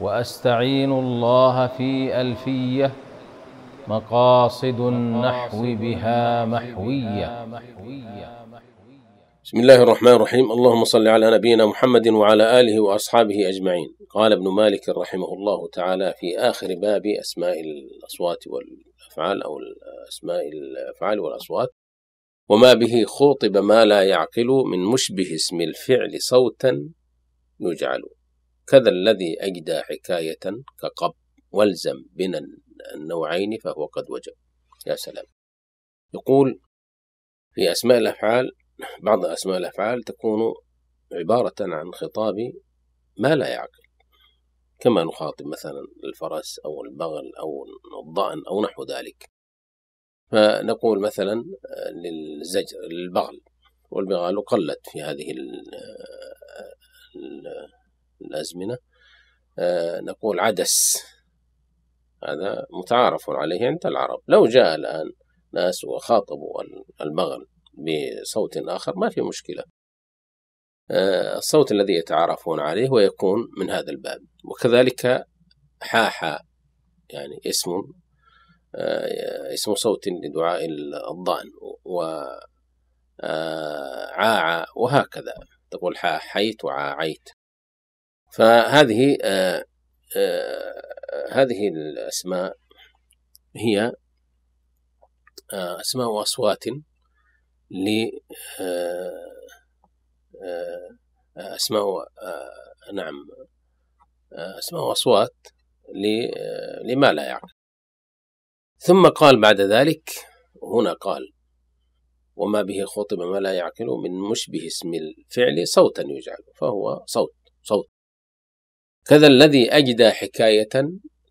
واستعين الله في الفيه مقاصد النحو بها محويه بسم الله الرحمن الرحيم اللهم صل على نبينا محمد وعلى اله واصحابه اجمعين قال ابن مالك رحمه الله تعالى في اخر باب اسماء الاصوات والافعال او اسماء الافعال والاصوات وما به خوطب ما لا يعقل من مشبه اسم الفعل صوتا يجعل كذا الذي أجدى حكاية كقب والزم بنا النوعين فهو قد وجب يا سلام يقول في أسماء الأفعال بعض أسماء الأفعال تكون عبارة عن خطاب ما لا يعقل كما نخاطب مثلا الفرس أو البغل أو الضأن أو نحو ذلك فنقول مثلا للزجر للبغل والبغال قلت في هذه الأزمنة آه، نقول عدس هذا متعارف عليه عند العرب لو جاء الآن ناس وخاطبوا البغل بصوت آخر ما في مشكلة آه، الصوت الذي يتعارفون عليه ويكون من هذا الباب وكذلك حاحا يعني اسم آه، اسم صوت لدعاء الضأن و عاع وهكذا تقول حا حيت وعاعيت فهذه آه، آه، هذه الأسماء هي آه، أسماء وأصوات ل أسماء نعم أسماء وأصوات لما لا يعلم ثم قال بعد ذلك هنا قال وما به خطب ما لا يعقل من مشبه اسم الفعل صوتا يجعل فهو صوت صوت كذا الذي أجدى حكاية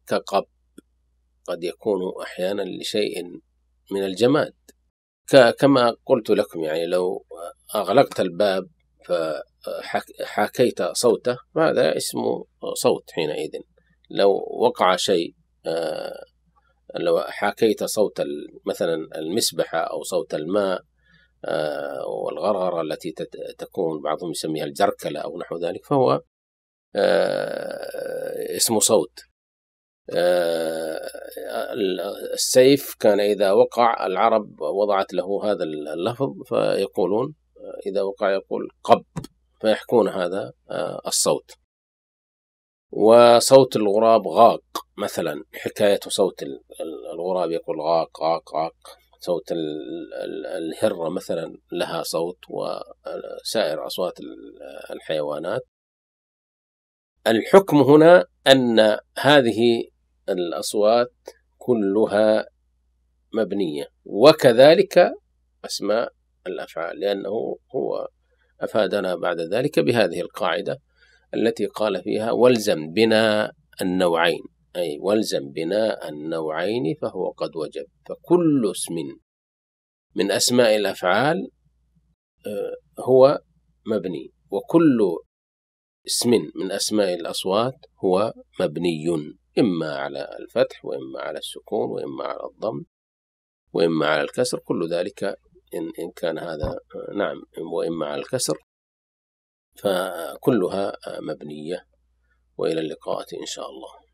كقب قد يكون أحيانا لشيء من الجماد كما قلت لكم يعني لو أغلقت الباب فحاكيت صوته هذا اسمه صوت حينئذ لو وقع شيء آه، لو حاكيت صوت مثلا المسبحة أو صوت الماء آه، والغرغرة التي تكون بعضهم يسميها الجركلة أو نحو ذلك فهو آه، اسمه صوت آه، السيف كان إذا وقع العرب وضعت له هذا اللفظ فيقولون آه، إذا وقع يقول قب فيحكون هذا آه، الصوت وصوت الغراب غاق مثلا حكاية صوت الغراب يقول غاق غاق غاق صوت الهرة مثلا لها صوت وسائر أصوات الحيوانات الحكم هنا أن هذه الأصوات كلها مبنية وكذلك أسماء الأفعال لأنه هو أفادنا بعد ذلك بهذه القاعدة التي قال فيها والزم بنا النوعين أي والزم بنا النوعين فهو قد وجب فكل اسم من أسماء الأفعال آه، هو مبني وكل اسم من أسماء الأصوات هو مبني إما على الفتح وإما على السكون وإما على الضم وإما على الكسر كل ذلك إن, إن كان هذا نعم وإما على الكسر فكلها مبنية وإلى اللقاء إن شاء الله